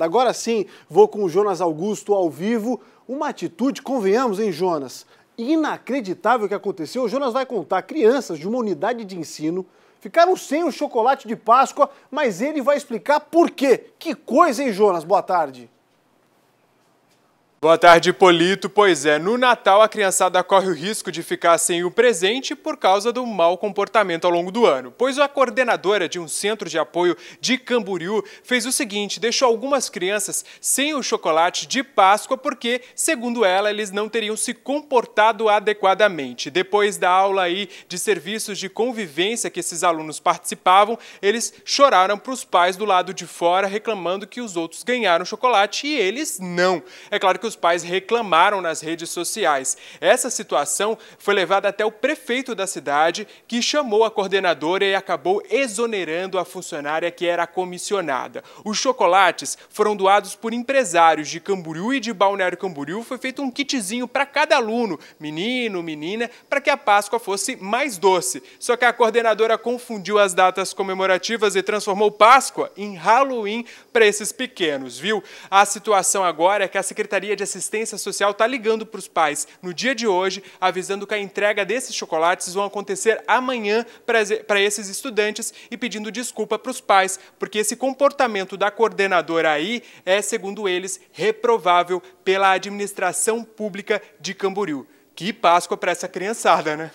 Agora sim, vou com o Jonas Augusto ao vivo. Uma atitude, convenhamos, hein, Jonas? Inacreditável que aconteceu. O Jonas vai contar: crianças de uma unidade de ensino ficaram sem o chocolate de Páscoa, mas ele vai explicar por quê. Que coisa, hein, Jonas? Boa tarde. Boa tarde, Polito. Pois é, no Natal a criançada corre o risco de ficar sem o presente por causa do mau comportamento ao longo do ano. Pois a coordenadora de um centro de apoio de Camboriú fez o seguinte: deixou algumas crianças sem o chocolate de Páscoa porque, segundo ela, eles não teriam se comportado adequadamente. Depois da aula aí de serviços de convivência que esses alunos participavam, eles choraram para os pais do lado de fora reclamando que os outros ganharam chocolate e eles não. É claro que os pais reclamaram nas redes sociais. Essa situação foi levada até o prefeito da cidade, que chamou a coordenadora e acabou exonerando a funcionária que era comissionada. Os chocolates foram doados por empresários de Camboriú e de Balneário Camboriú. Foi feito um kitzinho para cada aluno, menino, menina, para que a Páscoa fosse mais doce. Só que a coordenadora confundiu as datas comemorativas e transformou Páscoa em Halloween para esses pequenos, viu? A situação agora é que a Secretaria de de Assistência Social está ligando para os pais no dia de hoje, avisando que a entrega desses chocolates vão acontecer amanhã para esses estudantes e pedindo desculpa para os pais, porque esse comportamento da coordenadora aí é, segundo eles, reprovável pela administração pública de Camboriú. Que Páscoa para essa criançada, né?